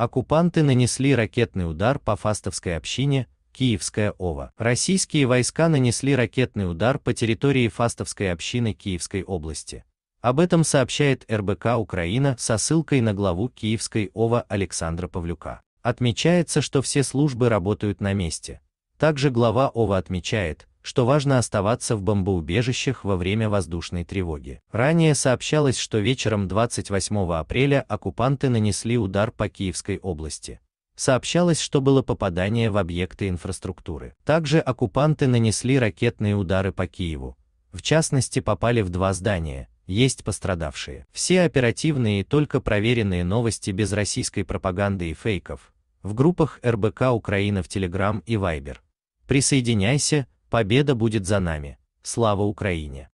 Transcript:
Оккупанты нанесли ракетный удар по Фастовской общине, Киевская ОВА. Российские войска нанесли ракетный удар по территории Фастовской общины Киевской области. Об этом сообщает РБК Украина со ссылкой на главу Киевской ОВА Александра Павлюка. Отмечается, что все службы работают на месте. Также глава ОВА отмечает, что важно оставаться в бомбоубежищах во время воздушной тревоги. Ранее сообщалось, что вечером 28 апреля оккупанты нанесли удар по Киевской области. Сообщалось, что было попадание в объекты инфраструктуры. Также оккупанты нанесли ракетные удары по Киеву. В частности, попали в два здания, есть пострадавшие. Все оперативные и только проверенные новости без российской пропаганды и фейков в группах РБК Украина в Телеграм и Вайбер. Присоединяйся, Победа будет за нами. Слава Украине!